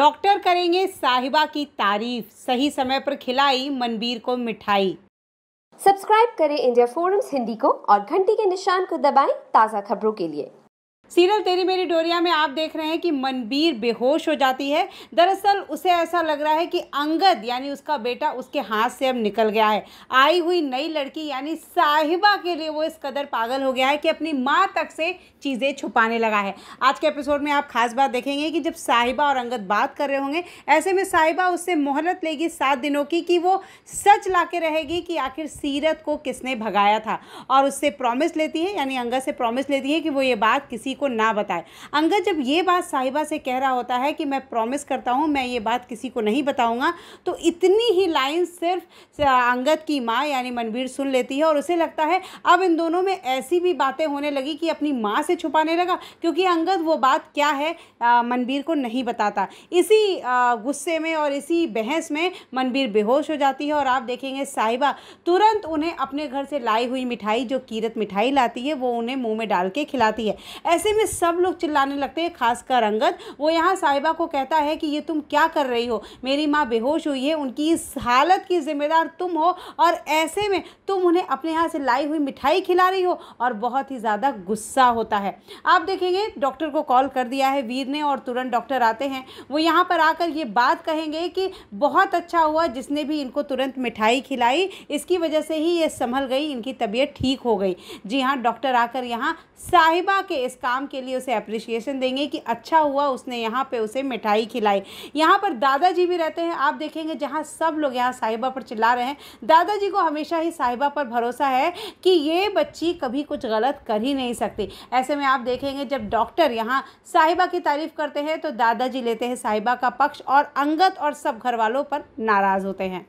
doctor करेंगे साहिबा की तारीफ सही समय पर खिलाई मनबीर को मिठाई सब्सक्राइब करें इंडिया फोरम्स हिंदी को और घंटी के निशान को दबाएं ताज़ा खबरों के लिए सीरियल तेरी मेरी डोरिया में आप देख रहे हैं कि मनबीर बेहोश हो जाती है दरअसल उसे ऐसा लग रहा है कि अंगद यानी उसका बेटा उसके हाथ से अब निकल गया है आई हुई नई लड़की यानी साहिबा के लिए वो इस कदर पागल हो गया है कि अपनी माँ तक से चीज़ें छुपाने लगा है आज के एपिसोड में आप खास बात देखेंगे कि जब साहिबा और अंगद बात कर रहे होंगे ऐसे में साहिबा उससे मोहलत लेगी सात दिनों की कि वो सच ला के रहेगी कि आखिर सीरत को किसने भगाया था और उससे प्रॉमिस लेती है यानी अंगद से प्रॉमिस लेती है कि वो ये बात किसी किसी को ना बताए अंगद जब ये बात साहिबा से कह रहा होता है कि मैं प्रॉमिस करता हूँ मैं ये बात किसी को नहीं बताऊँगा तो इतनी ही लाइन सिर्फ अंगद की माँ यानी मनवीर सुन लेती है और उसे लगता है अब इन दोनों में ऐसी भी बातें होने लगी कि अपनी माँ से छुपाने लगा क्योंकि अंगद वो बात क्या है मनवीर मनबीर को नहीं बताता इसी गुस्से में और इसी बहस में मनबीर बेहोश हो जाती है और आप देखेंगे साहिबा तुरंत उन्हें अपने घर से लाई हुई मिठाई जो कीरत मिठाई लाती है वो उन्हें मुंह में डाल के खिलाती है ऐसे ऐसे में सब लोग चिल्लाने लगते हैं खासकर अंगद वो यहाँ साहिबा को कहता है कि ये तुम क्या कर रही हो मेरी माँ बेहोश हुई है उनकी इस हालत की जिम्मेदार तुम हो और ऐसे में तुम उन्हें अपने यहाँ से लाई हुई मिठाई खिला रही हो और बहुत ही ज़्यादा गुस्सा होता है आप देखेंगे डॉक्टर को कॉल कर दिया है वीर ने और तुरंत डॉक्टर आते हैं वो यहाँ पर आकर ये बात कहेंगे कि बहुत अच्छा हुआ जिसने भी इनको तुरंत मिठाई खिलाई इसकी वजह से ही ये संभल गई इनकी तबीयत ठीक हो गई जी हाँ डॉक्टर आकर यहाँ साहिबा के इस काम काम के लिए उसे अप्रिशिएशन देंगे कि अच्छा हुआ उसने यहाँ पे उसे मिठाई खिलाई यहाँ पर दादाजी भी रहते हैं आप देखेंगे जहाँ सब लोग यहाँ साहिबा पर चिल्ला रहे हैं दादाजी को हमेशा ही साहिबा पर भरोसा है कि ये बच्ची कभी कुछ गलत कर ही नहीं सकती ऐसे में आप देखेंगे जब डॉक्टर यहाँ साहिबा की तारीफ़ करते हैं तो दादाजी लेते हैं साहिबा का पक्ष और अंगत और सब घर वालों पर नाराज़ होते हैं